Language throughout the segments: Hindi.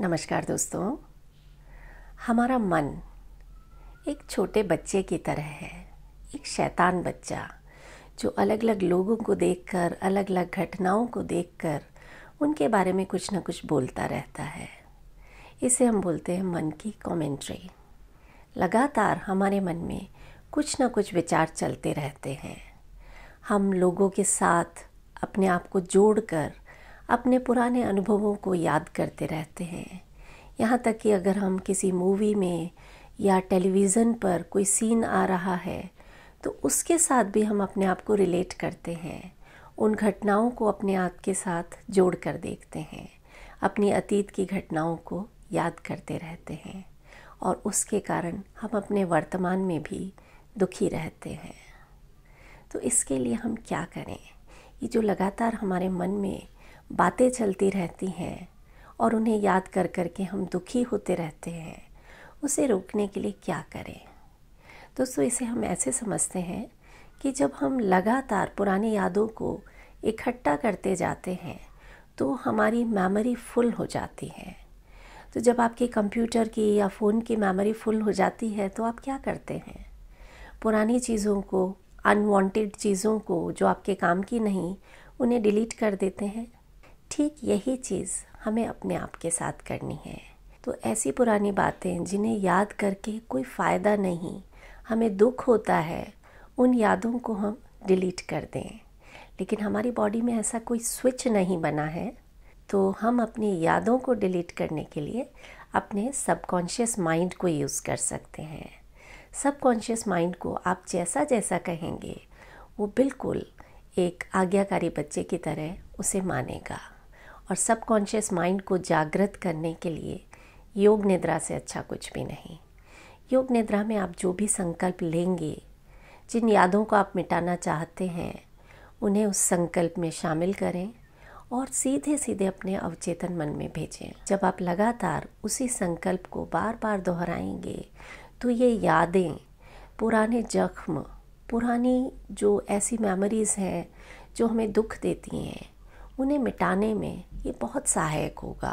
नमस्कार दोस्तों हमारा मन एक छोटे बच्चे की तरह है एक शैतान बच्चा जो अलग अलग लोगों को देखकर अलग अलग घटनाओं को देखकर उनके बारे में कुछ ना कुछ बोलता रहता है इसे हम बोलते हैं मन की कमेंट्री लगातार हमारे मन में कुछ ना कुछ विचार चलते रहते हैं हम लोगों के साथ अपने आप को जोड़कर अपने पुराने अनुभवों को याद करते रहते हैं यहाँ तक कि अगर हम किसी मूवी में या टेलीविज़न पर कोई सीन आ रहा है तो उसके साथ भी हम अपने आप को रिलेट करते हैं उन घटनाओं को अपने आप के साथ जोड़ कर देखते हैं अपनी अतीत की घटनाओं को याद करते रहते हैं और उसके कारण हम अपने वर्तमान में भी दुखी रहते हैं तो इसके लिए हम क्या करें ये जो लगातार हमारे मन में बातें चलती रहती हैं और उन्हें याद कर कर के हम दुखी होते रहते हैं उसे रोकने के लिए क्या करें दोस्तों इसे हम ऐसे समझते हैं कि जब हम लगातार पुरानी यादों को इकट्ठा करते जाते हैं तो हमारी मेमोरी फुल हो जाती है तो जब आपके कंप्यूटर की या फ़ोन की मेमोरी फुल हो जाती है तो आप क्या करते हैं पुरानी चीज़ों को अनवांटेड चीज़ों को जो आपके काम की नहीं उन्हें डिलीट कर देते हैं ठीक यही चीज़ हमें अपने आप के साथ करनी है तो ऐसी पुरानी बातें जिन्हें याद करके कोई फ़ायदा नहीं हमें दुख होता है उन यादों को हम डिलीट कर दें लेकिन हमारी बॉडी में ऐसा कोई स्विच नहीं बना है तो हम अपनी यादों को डिलीट करने के लिए अपने सबकॉन्शियस माइंड को यूज़ कर सकते हैं सबकॉन्शियस माइंड को आप जैसा जैसा कहेंगे वो बिल्कुल एक आज्ञाकारी बच्चे की तरह उसे मानेगा और सबकॉन्शियस माइंड को जागृत करने के लिए योग निद्रा से अच्छा कुछ भी नहीं योग निद्रा में आप जो भी संकल्प लेंगे जिन यादों को आप मिटाना चाहते हैं उन्हें उस संकल्प में शामिल करें और सीधे सीधे अपने अवचेतन मन में भेजें जब आप लगातार उसी संकल्प को बार बार दोहराएंगे तो ये यादें पुराने जख्म पुरानी जो ऐसी मेमोरीज़ हैं जो हमें दुख देती हैं उन्हें मिटाने में ये बहुत सहायक होगा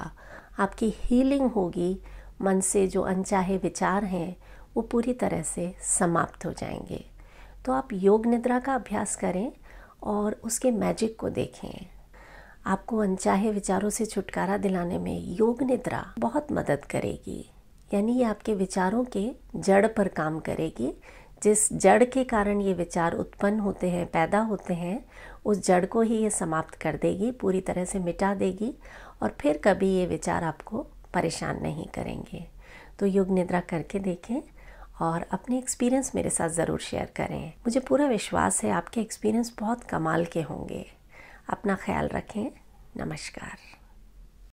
आपकी हीलिंग होगी मन से जो अनचाहे विचार हैं वो पूरी तरह से समाप्त हो जाएंगे तो आप योग निद्रा का अभ्यास करें और उसके मैजिक को देखें आपको अनचाहे विचारों से छुटकारा दिलाने में योग निद्रा बहुत मदद करेगी यानी ये आपके विचारों के जड़ पर काम करेगी जिस जड़ के कारण ये विचार उत्पन्न होते हैं पैदा होते हैं उस जड़ को ही ये समाप्त कर देगी पूरी तरह से मिटा देगी और फिर कभी ये विचार आपको परेशान नहीं करेंगे तो योग निद्रा करके देखें और अपने एक्सपीरियंस मेरे साथ ज़रूर शेयर करें मुझे पूरा विश्वास है आपके एक्सपीरियंस बहुत कमाल के होंगे अपना ख्याल रखें नमस्कार